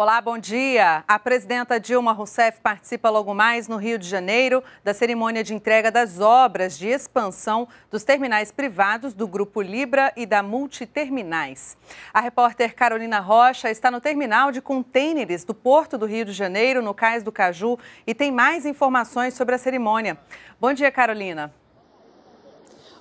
Olá, bom dia. A presidenta Dilma Rousseff participa logo mais no Rio de Janeiro da cerimônia de entrega das obras de expansão dos terminais privados do Grupo Libra e da Multiterminais. A repórter Carolina Rocha está no terminal de contêineres do Porto do Rio de Janeiro, no Cais do Caju, e tem mais informações sobre a cerimônia. Bom dia, Carolina.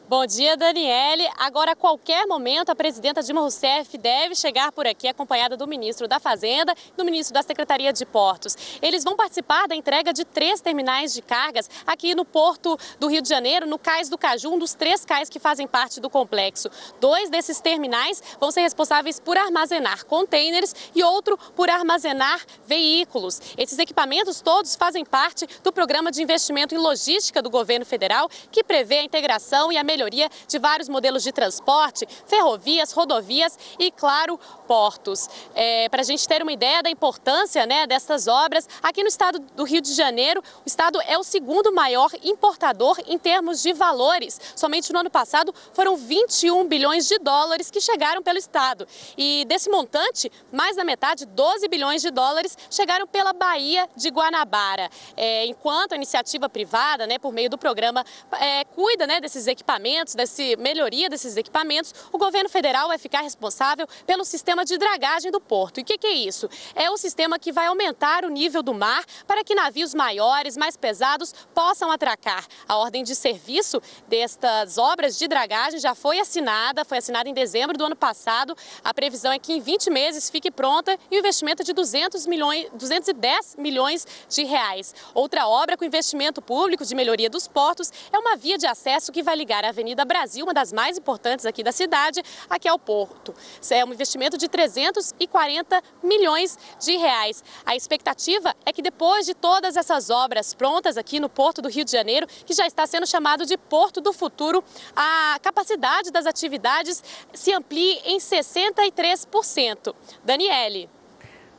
Bom dia, Daniele. Agora, a qualquer momento, a presidenta Dilma Rousseff deve chegar por aqui, acompanhada do ministro da Fazenda e do ministro da Secretaria de Portos. Eles vão participar da entrega de três terminais de cargas aqui no Porto do Rio de Janeiro, no Cais do Caju, um dos três cais que fazem parte do complexo. Dois desses terminais vão ser responsáveis por armazenar contêineres e outro por armazenar veículos. Esses equipamentos todos fazem parte do programa de investimento em logística do governo federal, que prevê a integração e a melhoria melhoria de vários modelos de transporte, ferrovias, rodovias e, claro, portos. É, Para a gente ter uma ideia da importância né, dessas obras, aqui no estado do Rio de Janeiro, o estado é o segundo maior importador em termos de valores. Somente no ano passado foram 21 bilhões de dólares que chegaram pelo estado. E desse montante, mais da metade, 12 bilhões de dólares, chegaram pela Bahia de Guanabara. É, enquanto a iniciativa privada, né, por meio do programa, é, cuida né, desses equipamentos, equipamentos, dessa melhoria desses equipamentos, o governo federal vai ficar responsável pelo sistema de dragagem do porto. E o que, que é isso? É o sistema que vai aumentar o nível do mar para que navios maiores, mais pesados, possam atracar. A ordem de serviço destas obras de dragagem já foi assinada, foi assinada em dezembro do ano passado. A previsão é que em 20 meses fique pronta e o investimento é de 200 milhões, 210 milhões de reais. Outra obra com investimento público de melhoria dos portos é uma via de acesso que vai ligar a Avenida Brasil, uma das mais importantes aqui da cidade, aqui é o Porto. Isso é um investimento de 340 milhões de reais. A expectativa é que depois de todas essas obras prontas aqui no Porto do Rio de Janeiro, que já está sendo chamado de Porto do Futuro, a capacidade das atividades se amplie em 63%. Daniele.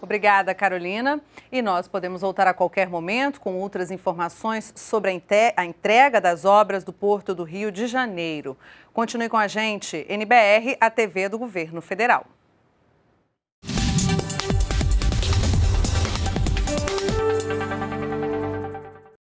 Obrigada, Carolina. E nós podemos voltar a qualquer momento com outras informações sobre a entrega das obras do Porto do Rio de Janeiro. Continue com a gente, NBR, a TV do Governo Federal.